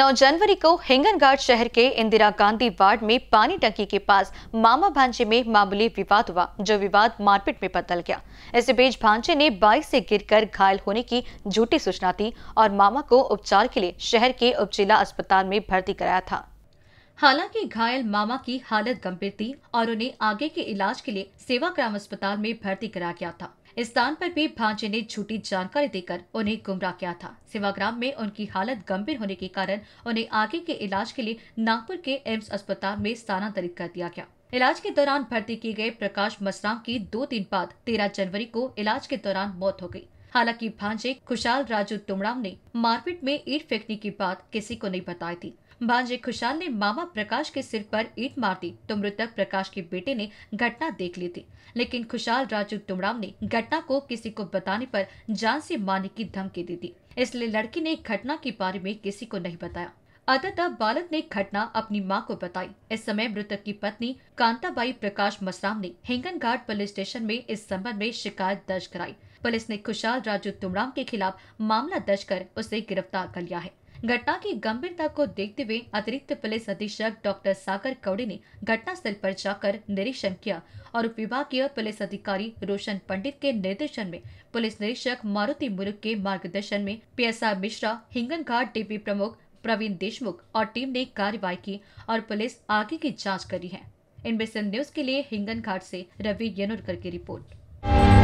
9 जनवरी को हिंगनघाट शहर के इंदिरा गांधी वार्ड में पानी टंकी के पास मामा भांजे में मामूली विवाद हुआ जो विवाद मारपीट में बदल गया इस बीच भांजे ने बाइक से गिरकर घायल होने की झूठी सूचना दी और मामा को उपचार के लिए शहर के उपजिला अस्पताल में भर्ती कराया था हालांकि घायल मामा की हालत गंभीर थी और उन्हें आगे के इलाज के लिए सेवाग्राम अस्पताल में भर्ती करा गया था स्थान पर भी भांजे ने झूठी जानकारी देकर उन्हें गुमराह किया था सेवाग्राम में उनकी हालत गंभीर होने के कारण उन्हें आगे के इलाज के लिए नागपुर के एम्स अस्पताल में स्थानांतरित कर दिया गया इलाज के दौरान भर्ती किए गए प्रकाश मसराम की दो दिन बाद तेरह जनवरी को इलाज के दौरान मौत हो गयी हालांकि भांजे खुशाल राजू तुमड़ाम ने मारपीट में ईट फेंकने की बात किसी को नहीं बताई थी भांजे खुशाल ने मामा प्रकाश के सिर पर ईट मार दी तो मृतक प्रकाश के बेटे ने घटना देख ली थी लेकिन खुशाल राजू तुमड़ाम ने घटना को किसी को बताने पर जान से मारने की धमकी दी थी इसलिए लड़की ने घटना के बारे में किसी को नहीं बताया अतः बालक ने घटना अपनी मां को बताई इस समय मृतक की पत्नी कांताबाई प्रकाश मसराम ने हिंगन घाट पुलिस स्टेशन में इस संबंध में शिकायत दर्ज कराई पुलिस ने खुशाल राजू तुमराम के खिलाफ मामला दर्ज कर उसे गिरफ्तार कर लिया है घटना की गंभीरता को देखते हुए अतिरिक्त पुलिस अधीक्षक डॉक्टर सागर कौड़े ने घटनास्थल पर जाकर निरीक्षण किया और विभागीय पुलिस अधिकारी रोशन पंडित के निर्देशन में पुलिस निरीक्षक मारुति मुरुग के मार्गदर्शन में पीएसआर मिश्रा हिंगन घाट डीपी प्रमुख प्रवीण देशमुख और टीम ने कार्रवाई की और पुलिस आगे की जाँच करी है इनबेसन न्यूज के लिए हिंगन घाट ऐसी रवि यनोरकर की रिपोर्ट